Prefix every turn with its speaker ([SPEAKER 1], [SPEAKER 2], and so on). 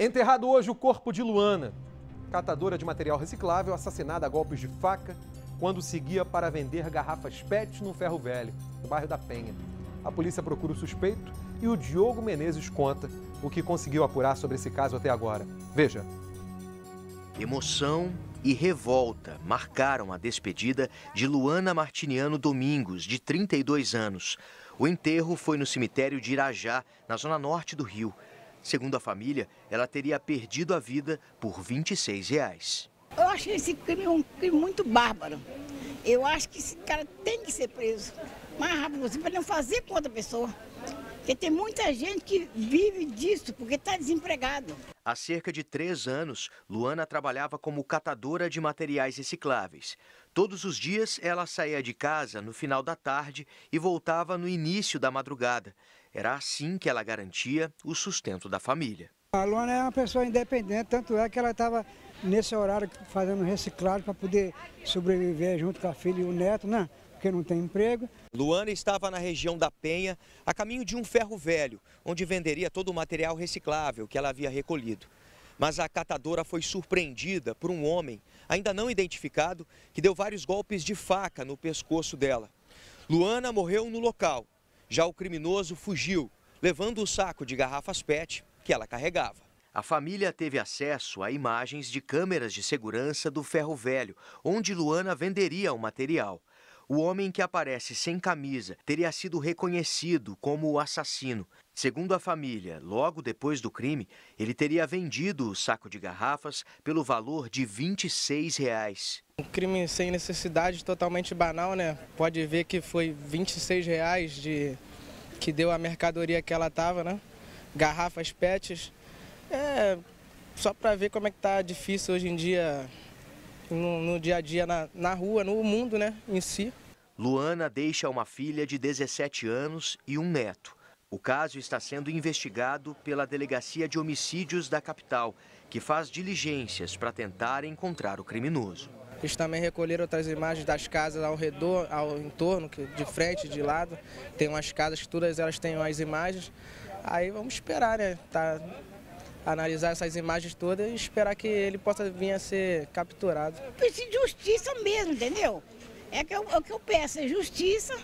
[SPEAKER 1] Enterrado hoje o corpo de Luana, catadora de material reciclável assassinada a golpes de faca quando seguia para vender garrafas PET no Ferro Velho, no bairro da Penha. A polícia procura o suspeito e o Diogo Menezes conta o que conseguiu apurar sobre esse caso até agora. Veja.
[SPEAKER 2] Emoção e revolta marcaram a despedida de Luana Martiniano Domingos, de 32 anos. O enterro foi no cemitério de Irajá, na zona norte do Rio. Segundo a família, ela teria perdido a vida por 26 reais.
[SPEAKER 3] Eu acho que esse crime é um crime muito bárbaro. Eu acho que esse cara tem que ser preso. Mais rápido possível, para não fazer com outra pessoa. Porque tem muita gente que vive disso, porque está desempregado.
[SPEAKER 2] Há cerca de três anos, Luana trabalhava como catadora de materiais recicláveis. Todos os dias, ela saía de casa no final da tarde e voltava no início da madrugada. Era assim que ela garantia o sustento da família.
[SPEAKER 4] A Luana é uma pessoa independente, tanto é que ela estava nesse horário fazendo reciclagem para poder sobreviver junto com a filha e o neto, né? Porque não tem emprego.
[SPEAKER 2] Luana estava na região da Penha, a caminho de um ferro velho, onde venderia todo o material reciclável que ela havia recolhido. Mas a catadora foi surpreendida por um homem, ainda não identificado, que deu vários golpes de faca no pescoço dela. Luana morreu no local já o criminoso fugiu, levando o saco de garrafas PET que ela carregava. A família teve acesso a imagens de câmeras de segurança do ferro velho, onde Luana venderia o material. O homem que aparece sem camisa teria sido reconhecido como o assassino. Segundo a família, logo depois do crime, ele teria vendido o saco de garrafas pelo valor de
[SPEAKER 4] 26 reais. Um crime sem necessidade, totalmente banal, né? Pode ver que foi 26 reais de... que deu a mercadoria que ela estava, né? Garrafas pets. É só para ver como é que tá difícil hoje em dia, no, no dia a dia, na, na rua, no mundo, né? Em si. Luana
[SPEAKER 2] deixa uma filha de 17 anos e um neto. O caso está sendo investigado pela Delegacia de Homicídios da capital, que faz diligências para tentar
[SPEAKER 4] encontrar o criminoso. Eles também recolheram outras imagens das casas ao redor, ao entorno, de frente, de lado. Tem umas casas que todas elas têm as imagens. Aí vamos esperar, né? Tá, analisar essas imagens todas e esperar que ele possa vir a ser capturado.
[SPEAKER 3] Eu preciso de justiça mesmo, entendeu? É que é o que eu peço, é justiça